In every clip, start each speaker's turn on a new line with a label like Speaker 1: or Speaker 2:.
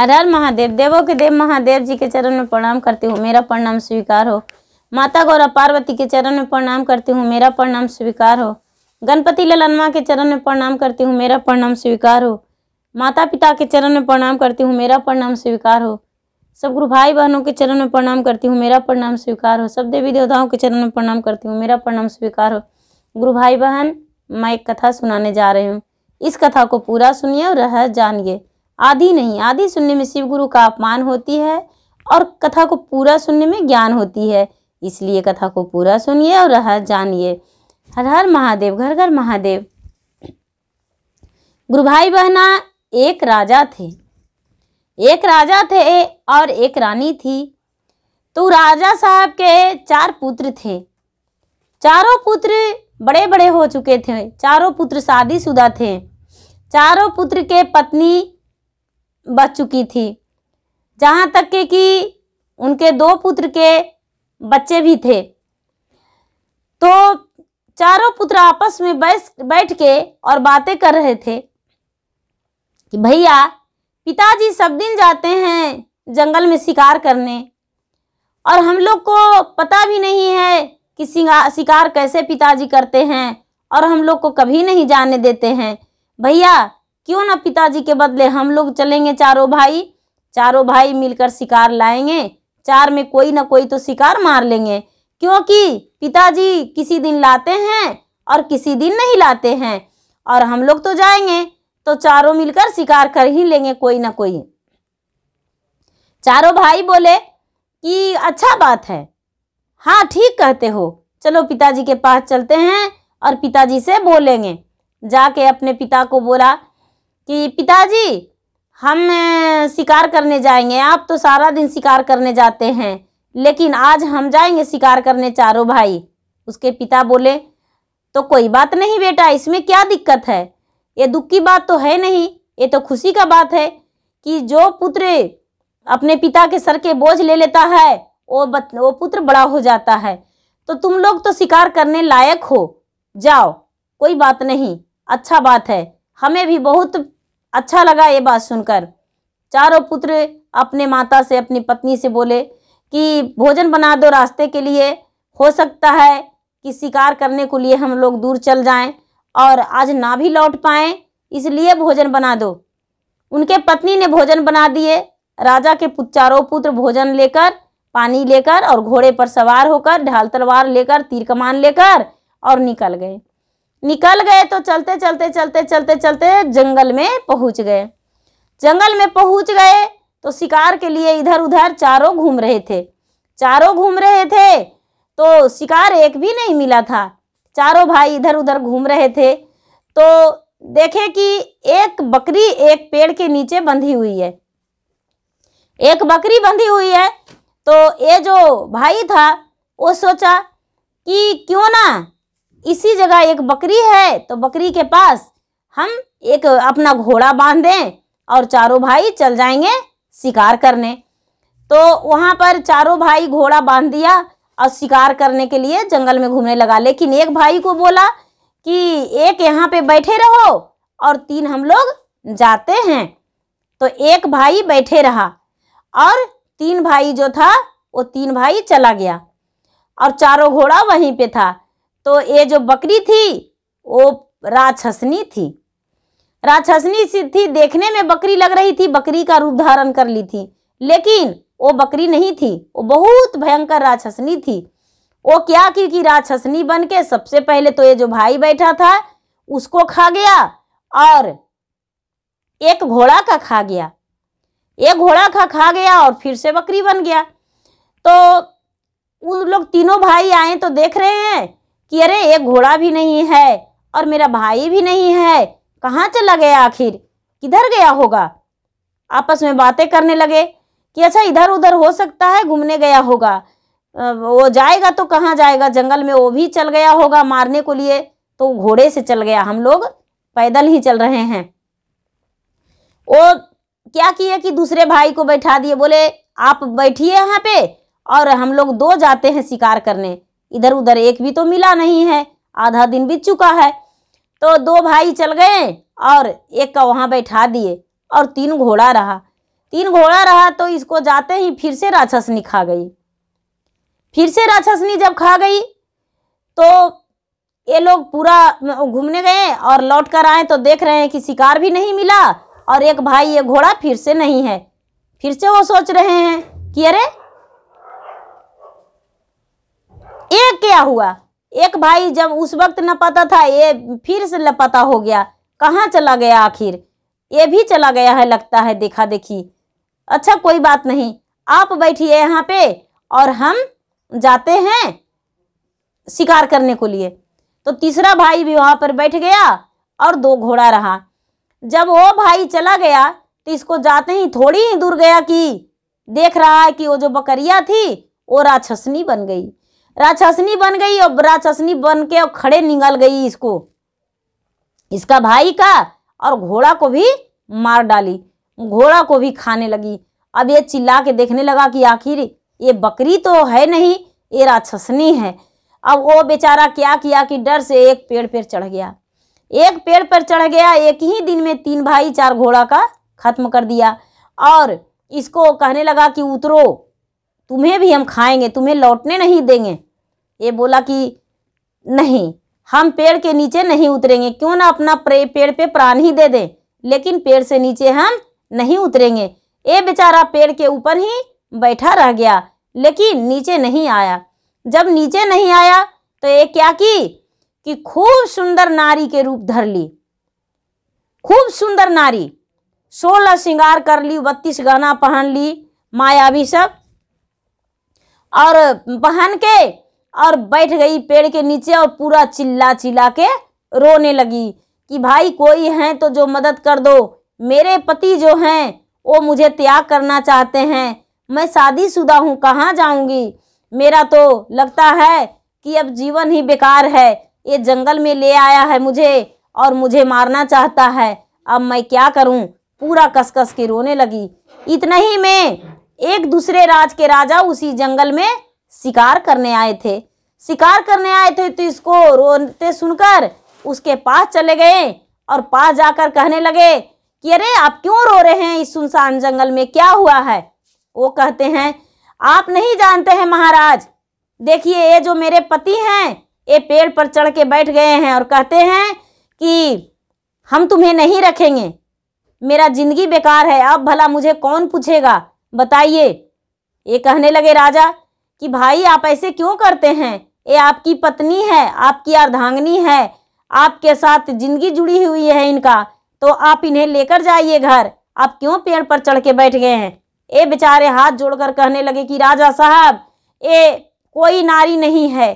Speaker 1: हर हर महादेव देवों के देव महादेव जी के चरण में प्रणाम करती हूँ मेरा प्रणाम स्वीकार हो माता गौरा पार्वती के चरण में प्रणाम करती हूँ मेरा प्रणाम स्वीकार हो गणपति ललनमा के चरण में प्रणाम करती हूँ मेरा प्रणाम स्वीकार हो माता पिता के चरण में प्रणाम करती हूँ मेरा प्रणाम स्वीकार हो सब गुरु भाई बहनों के चरण में प्रणाम करती हूँ मेरा प्रणाम स्वीकार हो सब देवी देवताओं के चरण में प्रणाम करती हूँ मेरा प्रणाम स्वीकार हो गुरु भाई बहन मैं एक कथा सुनाने जा रही हूँ इस कथा को पूरा सुनिए और रह जानिए आदि नहीं आदि सुनने में शिव गुरु का अपमान होती है और कथा को पूरा सुनने में ज्ञान होती है इसलिए कथा को पूरा सुनिए और हर जानिए हर हर महादेव घर घर महादेव गुरु भाई बहना एक राजा थे एक राजा थे और एक रानी थी तो राजा साहब के चार पुत्र थे चारों पुत्र बड़े बड़े हो चुके थे चारों पुत्र शादीशुदा थे चारों पुत्र के पत्नी बच चुकी थी जहाँ तक के कि उनके दो पुत्र के बच्चे भी थे तो चारों पुत्र आपस में बैस बैठ के और बातें कर रहे थे कि भैया पिताजी सब दिन जाते हैं जंगल में शिकार करने और हम लोग को पता भी नहीं है कि शिकार कैसे पिताजी करते हैं और हम लोग को कभी नहीं जाने देते हैं भैया क्यों ना पिताजी के बदले हम लोग चलेंगे चारों भाई चारों भाई मिलकर शिकार लाएंगे चार में कोई ना कोई तो शिकार मार लेंगे क्योंकि पिताजी किसी दिन लाते हैं और किसी दिन नहीं लाते हैं और हम लोग तो जाएंगे तो चारों मिलकर शिकार कर ही लेंगे कोई ना कोई चारों भाई बोले कि अच्छा बात है हाँ ठीक कहते हो चलो पिताजी के पास चलते हैं और पिताजी से बोलेंगे जाके अपने पिता को बोला कि पिताजी हम शिकार करने जाएंगे आप तो सारा दिन शिकार करने जाते हैं लेकिन आज हम जाएंगे शिकार करने चारों भाई उसके पिता बोले तो कोई बात नहीं बेटा इसमें क्या दिक्कत है ये दुख की बात तो है नहीं ये तो खुशी का बात है कि जो पुत्र अपने पिता के सर के बोझ ले लेता है वो बत, वो पुत्र बड़ा हो जाता है तो तुम लोग तो शिकार करने लायक हो जाओ कोई बात नहीं अच्छा बात है हमें भी बहुत अच्छा लगा ये बात सुनकर चारों पुत्र अपने माता से अपनी पत्नी से बोले कि भोजन बना दो रास्ते के लिए हो सकता है कि शिकार करने के लिए हम लोग दूर चल जाएं और आज ना भी लौट पाएं इसलिए भोजन बना दो उनके पत्नी ने भोजन बना दिए राजा के चारों पुत्र भोजन लेकर पानी लेकर और घोड़े पर सवार होकर ढाल तलवार लेकर तीर कमान लेकर और निकल गए निकल गए तो चलते चलते चलते चलते चलते जंगल में पहुंच गए जंगल में पहुंच गए तो शिकार के लिए इधर उधर चारों घूम रहे थे चारों घूम रहे थे तो शिकार एक भी नहीं मिला था चारों भाई इधर उधर घूम रहे थे तो देखे कि एक बकरी एक पेड़ के नीचे बंधी हुई है एक बकरी बंधी हुई है तो ये जो भाई था वो सोचा कि क्यों ना इसी जगह एक बकरी है तो बकरी के पास हम एक अपना घोड़ा बांध दें और चारों भाई चल जाएंगे शिकार करने तो वहाँ पर चारों भाई घोड़ा बांध दिया और शिकार करने के लिए जंगल में घूमने लगा लेकिन एक भाई को बोला कि एक यहाँ पे बैठे रहो और तीन हम लोग जाते हैं तो एक भाई बैठे रहा और तीन भाई जो था वो तीन भाई चला गया और चारों घोड़ा वहीं पे था तो ये जो बकरी थी वो राक्षसनी थी राक्षसनी थी देखने में बकरी लग रही थी बकरी का रूप धारण कर ली थी लेकिन वो बकरी नहीं थी वो बहुत भयंकर राक्षसनी थी वो क्या की कि राक्षसनी बन के सबसे पहले तो ये जो भाई बैठा था उसको खा गया और एक घोड़ा का खा गया एक घोड़ा का खा गया और फिर से बकरी बन गया तो उन लोग तीनों भाई आए तो देख रहे हैं कि अरे एक घोड़ा भी नहीं है और मेरा भाई भी नहीं है कहाँ चला गया आखिर किधर गया होगा आपस में बातें करने लगे कि अच्छा इधर उधर हो सकता है घूमने गया होगा वो जाएगा तो कहाँ जाएगा जंगल में वो भी चल गया होगा मारने को लिए तो घोड़े से चल गया हम लोग पैदल ही चल रहे हैं वो क्या किए कि दूसरे भाई को बैठा दिए बोले आप बैठिए यहाँ पे और हम लोग दो जाते हैं शिकार करने इधर उधर एक भी तो मिला नहीं है आधा दिन बीत चुका है तो दो भाई चल गए और एक का वहाँ बैठा दिए और तीन घोड़ा रहा तीन घोड़ा रहा तो इसको जाते ही फिर से राक्षसनी खा गई फिर से राक्षसनी जब खा गई तो ये लोग पूरा घूमने गए और लौट कर आए तो देख रहे हैं कि शिकार भी नहीं मिला और एक भाई ये घोड़ा फिर से नहीं है फिर से वो सोच रहे हैं कि अरे एक क्या हुआ एक भाई जब उस वक्त न पता था ये फिर से लपता हो गया कहाँ चला गया आखिर ये भी चला गया है लगता है देखा देखी अच्छा कोई बात नहीं आप बैठिए यहाँ पे और हम जाते हैं शिकार करने को लिए तो तीसरा भाई भी वहाँ पर बैठ गया और दो घोड़ा रहा जब वो भाई चला गया तो इसको जाते ही थोड़ी ही दूर गया कि देख रहा है कि वो जो बकरिया थी वो राक्षसनी बन गई राक्षसनी बन गई और राक्षसनी बन के और खड़े निगल गई इसको इसका भाई का और घोड़ा को भी मार डाली घोड़ा को भी खाने लगी अब ये चिल्ला के देखने लगा कि आखिर ये बकरी तो है नहीं ये राक्षसनी है अब वो बेचारा क्या किया कि डर से एक पेड़ पर चढ़ गया एक पेड़ पर चढ़ गया एक ही दिन में तीन भाई चार घोड़ा का खत्म कर दिया और इसको कहने लगा कि उतरो तुम्हें भी हम खाएंगे तुम्हें लौटने नहीं देंगे ये बोला कि नहीं हम पेड़ के नीचे नहीं उतरेंगे क्यों ना अपना पेड़ पे प्राण ही दे दें लेकिन पेड़ से नीचे हम नहीं उतरेंगे ये बेचारा पेड़ के ऊपर ही बैठा रह गया लेकिन नीचे नहीं आया जब नीचे नहीं आया तो ये क्या की कि खूब सुंदर नारी के रूप धर ली खूब सुंदर नारी सोलह श्रृंगार कर ली बत्तीस गाना पहन ली मायावी सब और पहन के और बैठ गई पेड़ के नीचे और पूरा चिल्ला चिल्ला के रोने लगी कि भाई कोई है तो जो मदद कर दो मेरे पति जो हैं वो मुझे त्याग करना चाहते हैं मैं शादीशुदा हूँ कहाँ जाऊँगी मेरा तो लगता है कि अब जीवन ही बेकार है ये जंगल में ले आया है मुझे और मुझे मारना चाहता है अब मैं क्या करूँ पूरा कसकस के रोने लगी इतना ही में एक दूसरे राज के राजा उसी जंगल में शिकार करने आए थे शिकार करने आए थे तो इसको रोते सुनकर उसके पास चले गए और पास जाकर कहने लगे कि अरे आप क्यों रो रहे हैं इस सुनसान जंगल में क्या हुआ है वो कहते हैं आप नहीं जानते हैं महाराज देखिए ये जो मेरे पति हैं ये पेड़ पर चढ़ के बैठ गए हैं और कहते हैं कि हम तुम्हें नहीं रखेंगे मेरा जिंदगी बेकार है अब भला मुझे कौन पूछेगा बताइए ये कहने लगे राजा कि भाई आप ऐसे क्यों करते हैं ये आपकी पत्नी है आपकी अर्धांगनी है आपके साथ जिंदगी जुड़ी हुई है इनका तो आप इन्हें लेकर जाइए घर आप क्यों पेड़ पर चढ़ के बैठ गए हैं ये बेचारे हाथ जोड़कर कहने लगे कि राजा साहब ये कोई नारी नहीं है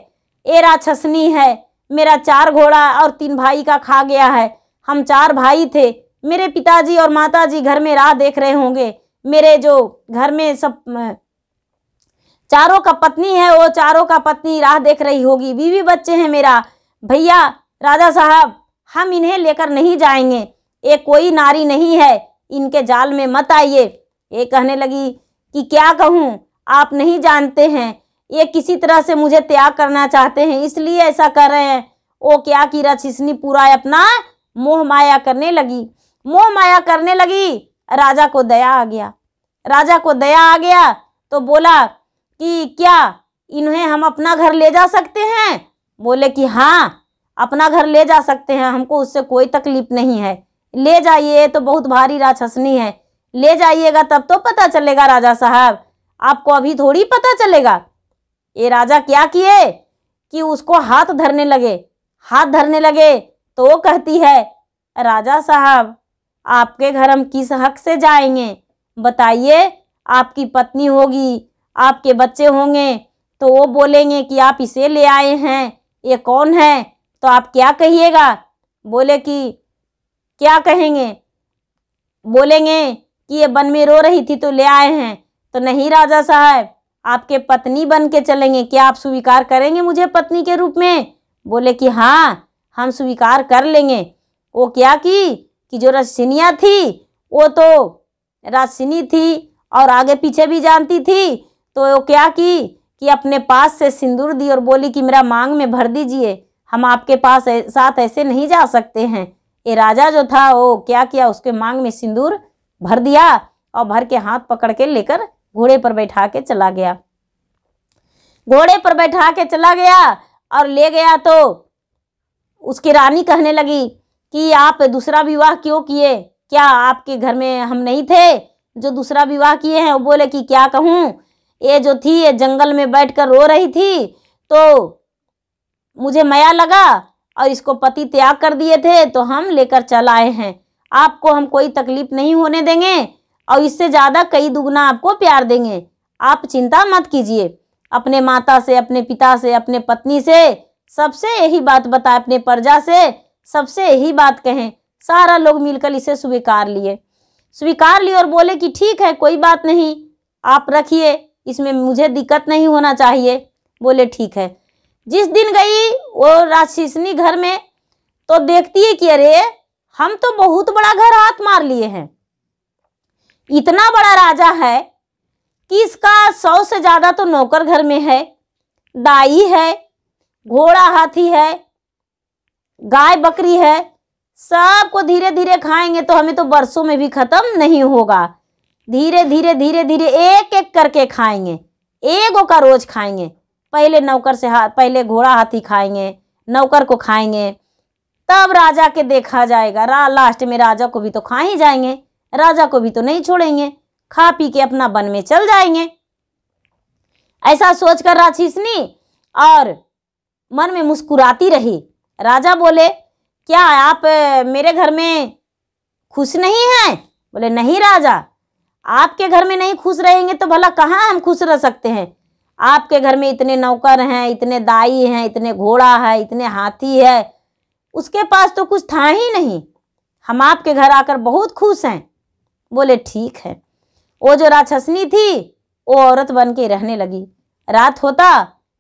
Speaker 1: ये राक्षसनी है मेरा चार घोड़ा और तीन भाई का खा गया है हम चार भाई थे मेरे पिताजी और माताजी घर में राह देख रहे होंगे मेरे जो घर में सब चारों का पत्नी है वो चारों का पत्नी राह देख रही होगी बीवी बच्चे हैं मेरा भैया राजा साहब हम इन्हें लेकर नहीं जाएंगे ये कोई नारी नहीं है इनके जाल में मत आइए ये कहने लगी कि क्या कहूँ आप नहीं जानते हैं ये किसी तरह से मुझे त्याग करना चाहते हैं इसलिए ऐसा कर रहे हैं ओ क्या की रचिसनी पूरा अपना मोह माया करने लगी मोह माया करने लगी राजा को दया आ गया राजा को दया आ गया तो बोला कि क्या इन्हें हम अपना घर ले जा सकते हैं बोले कि हाँ अपना घर ले जा सकते हैं हमको उससे कोई तकलीफ नहीं है ले जाइए तो बहुत भारी राक्षसनी है ले जाइएगा तब तो पता चलेगा राजा साहब आपको अभी थोड़ी पता चलेगा ये राजा क्या किए कि उसको हाथ धरने लगे हाथ धरने लगे तो वो कहती है राजा साहब आपके घर हम किस हक से जाएंगे बताइए आपकी पत्नी होगी आपके बच्चे होंगे तो वो बोलेंगे कि आप इसे ले आए हैं ये कौन है तो आप क्या कहिएगा बोले कि क्या कहेंगे बोलेंगे कि ये बन में रो रही थी तो ले आए हैं तो नहीं राजा साहब आपके पत्नी बन के चलेंगे क्या आप स्वीकार करेंगे मुझे पत्नी के रूप में बोले कि हाँ हम स्वीकार कर लेंगे वो क्या की कि जो रसिनिया थी वो तो रसिनी थी और आगे पीछे भी जानती थी तो क्या की कि अपने पास से सिंदूर दी और बोली कि मेरा मांग में भर दीजिए हम आपके पास साथ ऐसे नहीं जा सकते हैं ये राजा जो था वो क्या किया उसके मांग में सिंदूर भर दिया और भर के हाथ पकड़ के लेकर घोड़े पर बैठा के चला गया घोड़े पर बैठा के चला गया और ले गया तो उसकी रानी कहने लगी कि आप दूसरा विवाह क्यों किए क्या आपके घर में हम नहीं थे जो दूसरा विवाह किए हैं वो बोले कि क्या कहूँ ये जो थी ये जंगल में बैठकर रो रही थी तो मुझे मया लगा और इसको पति त्याग कर दिए थे तो हम लेकर चल आए हैं आपको हम कोई तकलीफ नहीं होने देंगे और इससे ज़्यादा कई दुगना आपको प्यार देंगे आप चिंता मत कीजिए अपने माता से अपने पिता से अपने पत्नी से सबसे यही बात बताए अपने प्रजा से सबसे यही बात कहें सारा लोग मिलकर इसे स्वीकार लिए स्वीकार लिए और बोले कि ठीक है कोई बात नहीं आप रखिए इसमें मुझे दिक्कत नहीं होना चाहिए बोले ठीक है जिस दिन गई वो राजशीषनी घर में तो देखती है कि अरे हम तो बहुत बड़ा घर हाथ मार लिए हैं इतना बड़ा राजा है कि इसका सौ से ज़्यादा तो नौकर घर में है दाई है घोड़ा हाथी है गाय बकरी है सबको धीरे धीरे खाएंगे तो हमें तो बरसों में भी खत्म नहीं होगा धीरे धीरे धीरे धीरे एक एक करके खाएंगे एगो का रोज खाएंगे पहले नौकर से हाथ पहले घोड़ा हाथी खाएंगे नौकर को खाएंगे तब राजा के देखा जाएगा रा लास्ट में राजा को भी तो खा ही जाएंगे राजा को भी तो नहीं छोड़ेंगे खा पी के अपना वन में चल जाएंगे ऐसा सोचकर राक्षसनी और मन में मुस्कुराती रही राजा बोले क्या आप मेरे घर में खुश नहीं हैं बोले नहीं राजा आपके घर में नहीं खुश रहेंगे तो भला कहाँ हम खुश रह सकते हैं आपके घर में इतने नौकर हैं इतने दाई हैं इतने घोड़ा है इतने हाथी है उसके पास तो कुछ था ही नहीं हम आपके घर आकर बहुत खुश हैं बोले ठीक है वो जो राक्षसनी थी वो औरत बन के रहने लगी रात होता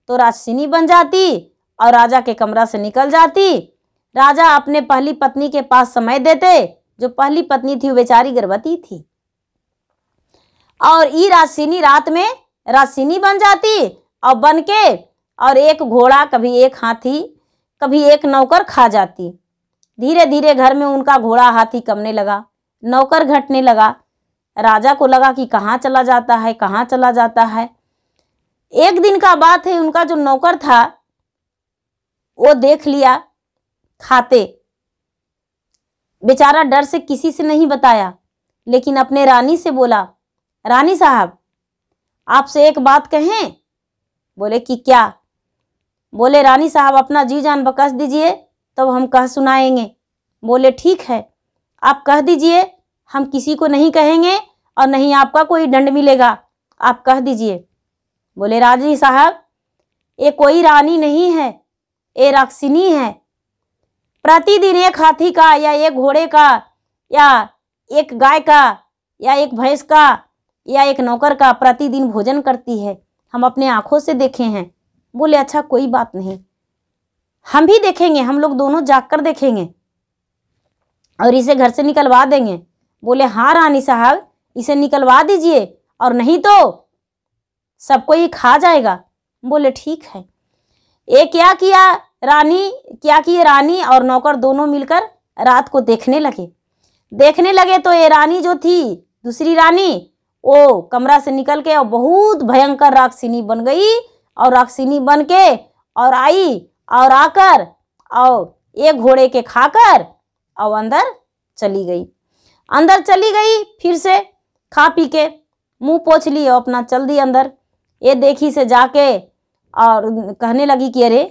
Speaker 1: तो राक्षसिनी बन जाती और राजा के कमरा से निकल जाती राजा अपने पहली पत्नी के पास समय देते जो पहली पत्नी थी वो बेचारी गर्भवती थी और ई राशिनी रात में राशिनी बन जाती और बन के और एक घोड़ा कभी एक हाथी कभी एक नौकर खा जाती धीरे धीरे घर में उनका घोड़ा हाथी कमने लगा नौकर घटने लगा राजा को लगा कि कहाँ चला जाता है कहाँ चला जाता है एक दिन का बात है उनका जो नौकर था वो देख लिया खाते बेचारा डर से किसी से नहीं बताया लेकिन अपने रानी से बोला रानी साहब आपसे एक बात कहें बोले कि क्या बोले रानी साहब अपना जी जान बकस दीजिए तब हम कह सुनाएंगे बोले ठीक है आप कह दीजिए हम किसी को नहीं कहेंगे और नहीं आपका कोई दंड मिलेगा आप कह दीजिए बोले राजी साहब ये कोई रानी नहीं है ये राक्षिनी है प्रतिदिन एक हाथी का या एक घोड़े का या एक गाय का या एक भैंस का या एक नौकर का प्रतिदिन भोजन करती है हम अपने आँखों से देखे हैं बोले अच्छा कोई बात नहीं हम भी देखेंगे हम लोग दोनों जाग कर देखेंगे और इसे घर से निकलवा देंगे बोले हाँ रानी साहब इसे निकलवा दीजिए और नहीं तो सबको ये खा जाएगा बोले ठीक है ये क्या किया रानी क्या किए रानी और नौकर दोनों मिलकर रात को देखने लगे देखने लगे तो ये रानी जो थी दूसरी रानी वो कमरा से निकल के और बहुत भयंकर राक्षसिनी बन गई और राक्षसिनी बन के और आई और आकर और एक घोड़े के खाकर और अंदर चली गई अंदर चली गई फिर से खा पी के मुंह पोछ ली और अपना चल दी अंदर ये देखी से जाके और कहने लगी कि अरे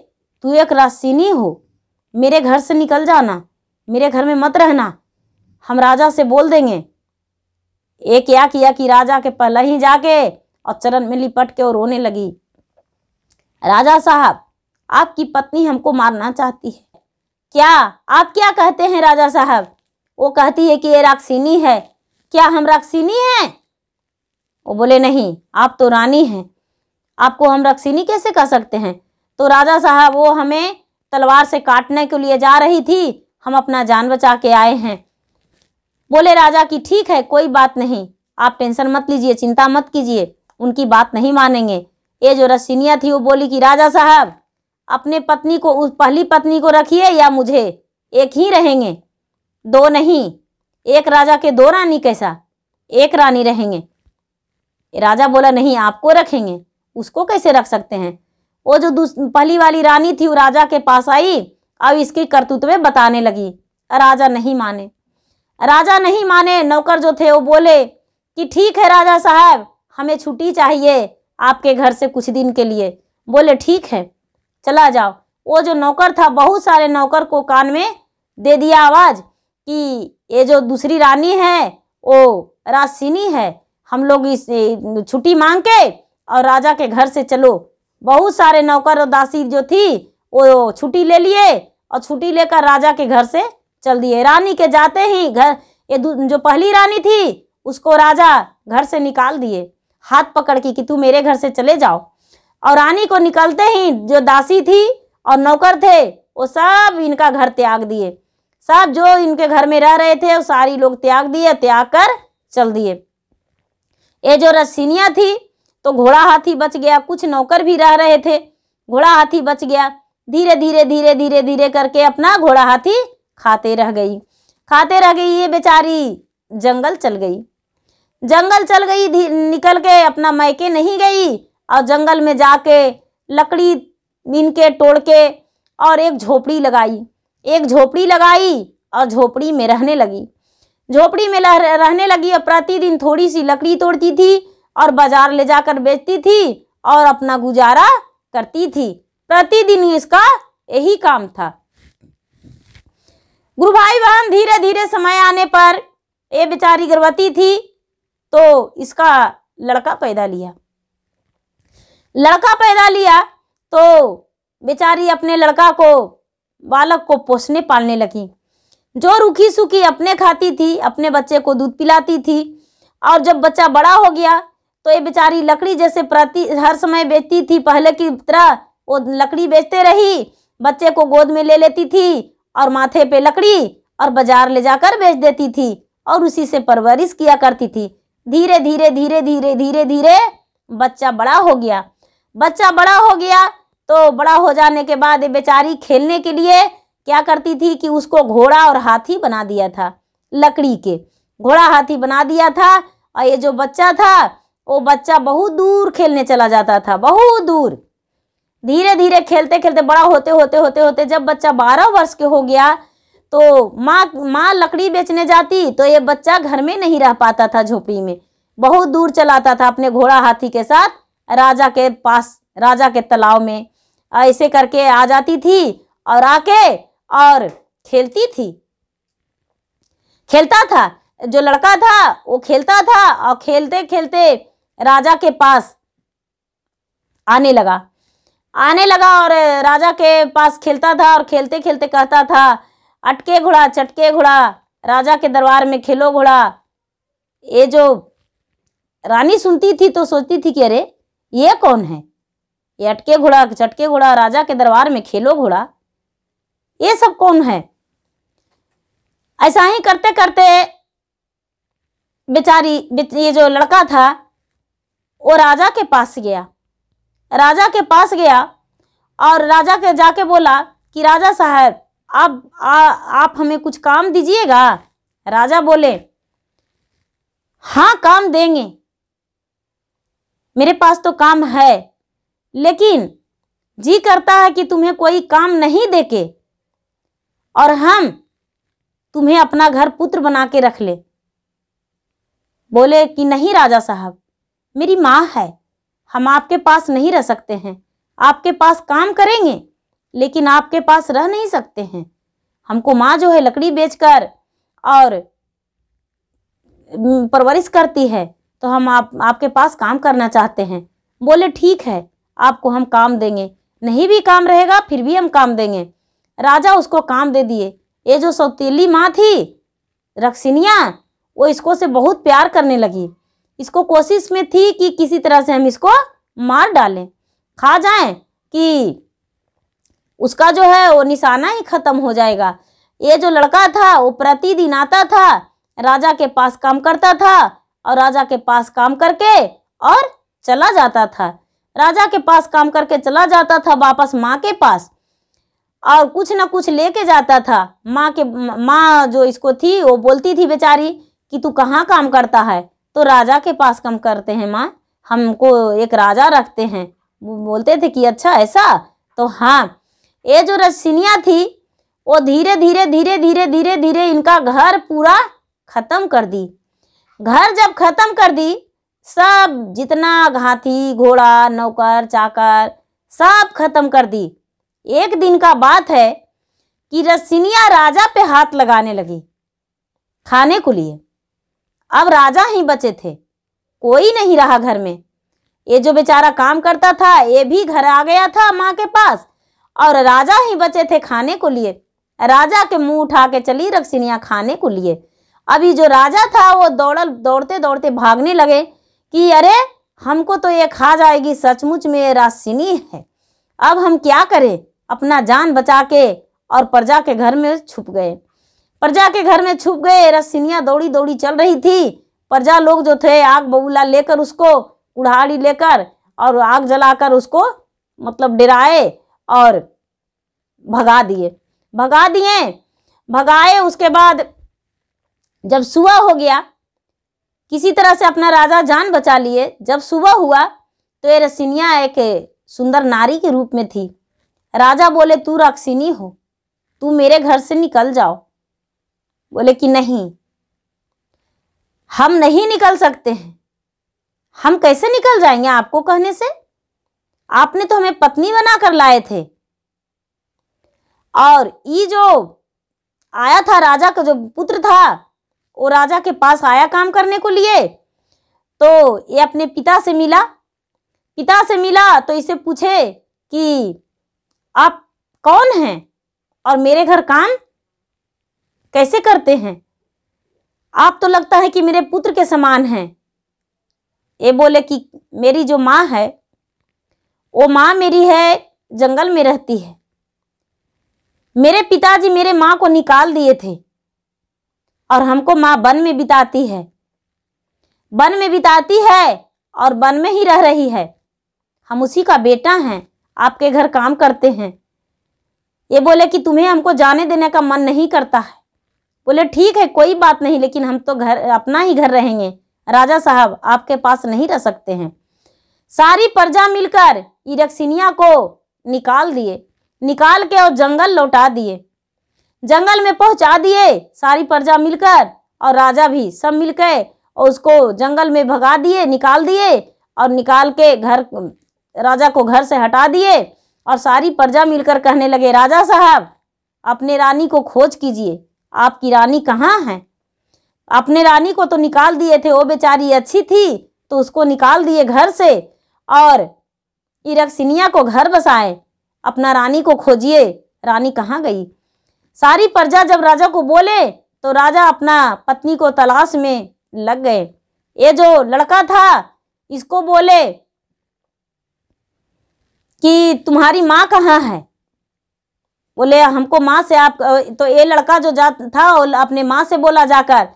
Speaker 1: तू एक राक्षसिनी हो मेरे घर से निकल जाना मेरे घर में मत रहना हम राजा से बोल देंगे एक क्या किया कि राजा के पहले ही जाके और चरण में लिपट के और रोने लगी राजा साहब आपकी पत्नी हमको मारना चाहती है क्या आप क्या कहते हैं राजा साहब वो कहती है कि ये राक्षसिनी है क्या हम राक्षसिनी हैं वो बोले नहीं आप तो रानी हैं आपको हम रक्षिनी कैसे कह सकते हैं तो राजा साहब वो हमें तलवार से काटने के लिए जा रही थी हम अपना जान बचा के आए हैं बोले राजा कि ठीक है कोई बात नहीं आप टेंशन मत लीजिए चिंता मत कीजिए उनकी बात नहीं मानेंगे ये जो रसिनिया थी वो बोली कि राजा साहब अपने पत्नी को उस पहली पत्नी को रखिए या मुझे एक ही रहेंगे दो नहीं एक राजा के दो रानी कैसा एक रानी रहेंगे राजा बोला नहीं आपको रखेंगे उसको कैसे रख सकते हैं वो जो पहली वाली रानी थी वो राजा के पास आई अब इसकी करतूत में बताने लगी राजा नहीं माने राजा नहीं माने नौकर जो थे वो बोले कि ठीक है राजा साहब हमें छुट्टी चाहिए आपके घर से कुछ दिन के लिए बोले ठीक है चला जाओ वो जो नौकर था बहुत सारे नौकर को कान में दे दिया आवाज़ कि ये जो दूसरी रानी है वो राजसिनी है हम लोग इस छुट्टी मांग के और राजा के घर से चलो बहुत सारे नौकर और दासी जो थी वो छुट्टी ले लिए और छुट्टी लेकर राजा के घर से चल दिए रानी के जाते ही घर ये जो पहली रानी थी उसको राजा घर से निकाल दिए हाथ पकड़ के कि तू मेरे घर से चले जाओ और रानी को निकलते ही जो दासी थी और नौकर थे वो सब इनका घर त्याग दिए सब जो इनके घर में रह रहे थे वो सारी लोग त्याग दिए त्याग कर चल दिए ये जो रसिनिया थी तो घोड़ा हाथी बच गया कुछ नौकर भी रह रहे थे घोड़ा हाथी बच गया धीरे धीरे धीरे धीरे धीरे करके अपना घोड़ा हाथी खाते रह गई खाते रह गई ये बेचारी जंगल चल गई जंगल चल गई निकल के अपना मैके नहीं गई और जंगल में जाके लकड़ी बीन के तोड़ के और एक झोपड़ी लगाई एक झोपड़ी लगाई और झोपड़ी में रहने लगी झोपड़ी में रहने लगी और प्रतिदिन थोड़ी सी लकड़ी तोड़ती थी और बाजार ले जाकर बेचती थी और अपना गुजारा करती थी प्रतिदिन इसका यही काम था गुरु भाई बहन धीरे धीरे समय आने पर ये बेचारी गर्भवती थी तो इसका लड़का पैदा लिया लड़का पैदा लिया तो बेचारी अपने लड़का को बालक को पोसने पालने लगी जो रूखी सूखी अपने खाती थी अपने बच्चे को दूध पिलाती थी और जब बच्चा बड़ा हो गया तो ये बेचारी लकड़ी जैसे प्रति हर समय बेचती थी पहले की तरह वो लकड़ी बेचते रही बच्चे को गोद में ले लेती थी और माथे पे लकड़ी और बाजार ले जाकर बेच देती थी और उसी से परवरिश किया करती थी धीरे धीरे धीरे धीरे धीरे धीरे बच्चा बड़ा हो गया बच्चा बड़ा हो गया तो बड़ा हो जाने के बाद बेचारी खेलने के लिए क्या करती थी कि उसको घोड़ा और हाथी बना दिया था लकड़ी के घोड़ा हाथी बना दिया था और ये जो बच्चा था वो बच्चा बहुत दूर खेलने चला जाता था बहुत दूर धीरे धीरे खेलते खेलते बड़ा होते होते होते होते जब बच्चा बारह वर्ष के हो गया तो माँ माँ लकड़ी बेचने जाती तो ये बच्चा घर में नहीं रह पाता था झोपड़ी में बहुत दूर चलाता था अपने घोड़ा हाथी के साथ राजा के पास राजा के तालाब में ऐसे करके आ जाती थी और आके और खेलती थी खेलता था जो लड़का था वो खेलता था और खेलते खेलते राजा के पास आने लगा आने लगा और राजा के पास खेलता था और खेलते खेलते कहता था अटके घोड़ा चटके घोड़ा राजा के दरबार में खेलो घोड़ा ये जो रानी सुनती थी तो सोचती थी कि अरे ये कौन है ये अटके घोड़ा चटके घोड़ा राजा के दरबार में खेलो घोड़ा ये सब कौन है ऐसा ही करते करते बेचारी ये जो लड़का था वो राजा के पास गया राजा के पास गया और राजा के जाके बोला कि राजा साहब आप आ, आप हमें कुछ काम दीजिएगा राजा बोले हाँ काम देंगे मेरे पास तो काम है लेकिन जी करता है कि तुम्हें कोई काम नहीं देके और हम तुम्हें अपना घर पुत्र बना के रख ले बोले कि नहीं राजा साहब मेरी माँ है हम आपके पास नहीं रह सकते हैं आपके पास काम करेंगे लेकिन आपके पास रह नहीं सकते हैं हमको माँ जो है लकड़ी बेचकर और परवरिश करती है तो हम आप आपके पास काम करना चाहते हैं बोले ठीक है आपको हम काम देंगे नहीं भी काम रहेगा फिर भी हम काम देंगे राजा उसको काम दे दिए ये जो सौतीली माँ थी रक्सिनिया वो इसको से बहुत प्यार करने लगी इसको कोशिश में थी कि किसी तरह से हम इसको मार डालें खा जाएं कि उसका जो है वो निशाना ही खत्म हो जाएगा ये जो लड़का था वो प्रतिदिन आता था राजा के पास काम करता था और राजा के पास काम करके और चला जाता था राजा के पास काम करके चला जाता था वापस माँ के पास और कुछ ना कुछ लेके जाता था माँ के माँ जो इसको थी वो बोलती थी बेचारी कि तू कहाँ काम करता है तो राजा के पास कम करते हैं माँ हमको एक राजा रखते हैं बोलते थे कि अच्छा ऐसा तो हाँ ये जो रसिनिया थी वो धीरे धीरे धीरे धीरे धीरे धीरे इनका घर पूरा ख़त्म कर दी घर जब ख़त्म कर दी सब जितना घाथी घोड़ा नौकर चाकर सब खत्म कर दी एक दिन का बात है कि रसिनिया राजा पे हाथ लगाने लगी खाने को लिए अब राजा ही बचे थे कोई नहीं रहा घर में ये जो बेचारा काम करता था ये भी घर आ गया था माँ के पास और राजा ही बचे थे खाने को लिए राजा के मुंह उठा के चली रक्सिनिया खाने को लिए अभी जो राजा था वो दौड़ल दौड़ते दौड़ते भागने लगे कि अरे हमको तो ये खा जाएगी सचमुच में रासिनी है अब हम क्या करें अपना जान बचा के और प्रजा के घर में छुप गए प्रजा के घर में छुप गए रसिनिया दौड़ी दौड़ी चल रही थी प्रजा लोग जो थे आग बबूला लेकर उसको कुड़ाड़ी लेकर और आग जलाकर उसको मतलब डराए और भगा दिए भगा दिए भगाए उसके बाद जब सुबह हो गया किसी तरह से अपना राजा जान बचा लिए जब सुबह हुआ तो ये रसिनिया एक सुंदर नारी के रूप में थी राजा बोले तू रक्सिनी हो तू मेरे घर से निकल जाओ बोले कि नहीं हम नहीं निकल सकते हैं हम कैसे निकल जाएंगे आपको कहने से आपने तो हमें पत्नी बना कर लाए थे और ये जो आया था राजा का जो पुत्र था वो राजा के पास आया काम करने को लिए तो ये अपने पिता से मिला पिता से मिला तो इसे पूछे कि आप कौन हैं और मेरे घर काम कैसे करते हैं आप तो लगता है कि मेरे पुत्र के समान हैं ये बोले कि मेरी जो माँ है वो माँ मेरी है जंगल में रहती है मेरे पिताजी मेरे माँ को निकाल दिए थे और हमको माँ वन में बिताती है वन में बिताती है और वन में ही रह रही है हम उसी का बेटा हैं आपके घर काम करते हैं ये बोले कि तुम्हें हमको जाने देने का मन नहीं करता है बोले ठीक है कोई बात नहीं लेकिन हम तो घर अपना ही घर रहेंगे राजा साहब आपके पास नहीं रह सकते हैं सारी प्रजा मिलकर इरक्सिनिया को निकाल दिए निकाल के और जंगल लौटा दिए जंगल में पहुंचा दिए सारी प्रजा मिलकर और राजा भी सब मिल गए और उसको जंगल में भगा दिए निकाल दिए और निकाल के घर राजा को घर से हटा दिए और सारी प्रजा मिलकर कहने लगे राजा साहब अपने रानी को खोज कीजिए आपकी रानी कहाँ है अपने रानी को तो निकाल दिए थे वो बेचारी अच्छी थी तो उसको निकाल दिए घर से और इरक्सिनिया को घर बसाए अपना रानी को खोजिए रानी कहाँ गई सारी प्रजा जब राजा को बोले तो राजा अपना पत्नी को तलाश में लग गए ये जो लड़का था इसको बोले कि तुम्हारी माँ कहाँ है बोले हमको माँ से आप तो ये लड़का जो जा था अपने माँ से बोला जाकर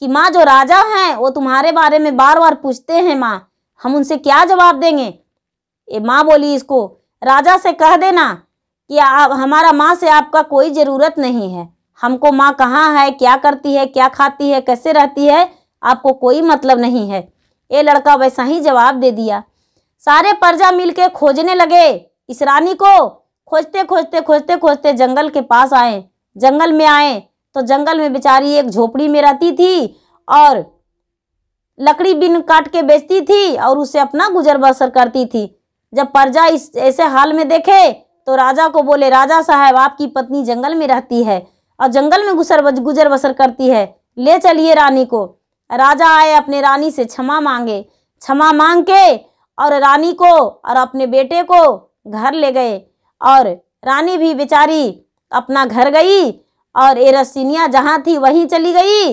Speaker 1: कि माँ जो राजा हैं वो तुम्हारे बारे में बार बार पूछते हैं माँ हम उनसे क्या जवाब देंगे ये माँ बोली इसको राजा से कह देना कि आप हमारा माँ से आपका कोई ज़रूरत नहीं है हमको माँ कहाँ है क्या करती है क्या खाती है कैसे रहती है आपको कोई मतलब नहीं है ये लड़का वैसा ही जवाब दे दिया सारे प्रजा मिलके खोजने लगे इस रानी को खोजते खोजते खोजते खोजते जंगल के पास आए जंगल में आए तो जंगल में बेचारी एक झोपड़ी में रहती थी और लकड़ी बिन काट के बेचती थी और उससे अपना गुजर बसर करती थी जब प्रजा इस ऐसे हाल में देखे तो राजा को बोले राजा साहब आपकी पत्नी जंगल में रहती है और जंगल में गुजर गुजर बसर करती है ले चलिए रानी को राजा आए अपने रानी से क्षमा मांगे क्षमा मांग के और रानी को और अपने बेटे को घर ले गए और रानी भी बेचारी अपना घर गई और रसिनिया जहाँ थी वहीं चली गई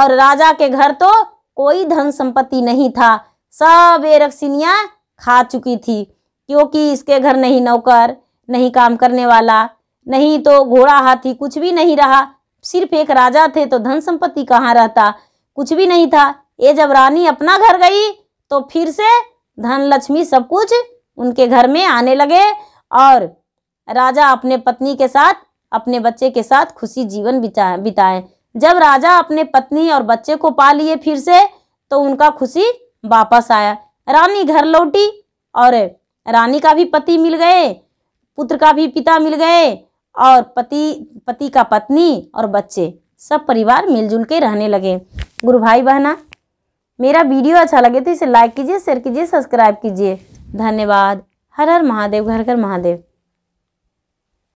Speaker 1: और राजा के घर तो कोई धन संपत्ति नहीं था सब रसिनिया खा चुकी थी क्योंकि इसके घर नहीं नौकर नहीं काम करने वाला नहीं तो घोड़ा हाथी कुछ भी नहीं रहा सिर्फ एक राजा थे तो धन संपत्ति कहाँ रहता कुछ भी नहीं था ये जब रानी अपना घर गई तो फिर से धन लक्ष्मी सब कुछ उनके घर में आने लगे और राजा अपने पत्नी के साथ अपने बच्चे के साथ खुशी जीवन बिताए जब राजा अपने पत्नी और बच्चे को पा लिए फिर से तो उनका खुशी वापस आया रानी घर लौटी और रानी का भी पति मिल गए पुत्र का भी पिता मिल गए और पति पति का पत्नी और बच्चे सब परिवार मिलजुल के रहने लगे गुरु भाई बहना मेरा वीडियो अच्छा लगे तो इसे लाइक कीजिए शेयर कीजिए सब्सक्राइब कीजिए धन्यवाद हर हर महादेव घर घर महादेव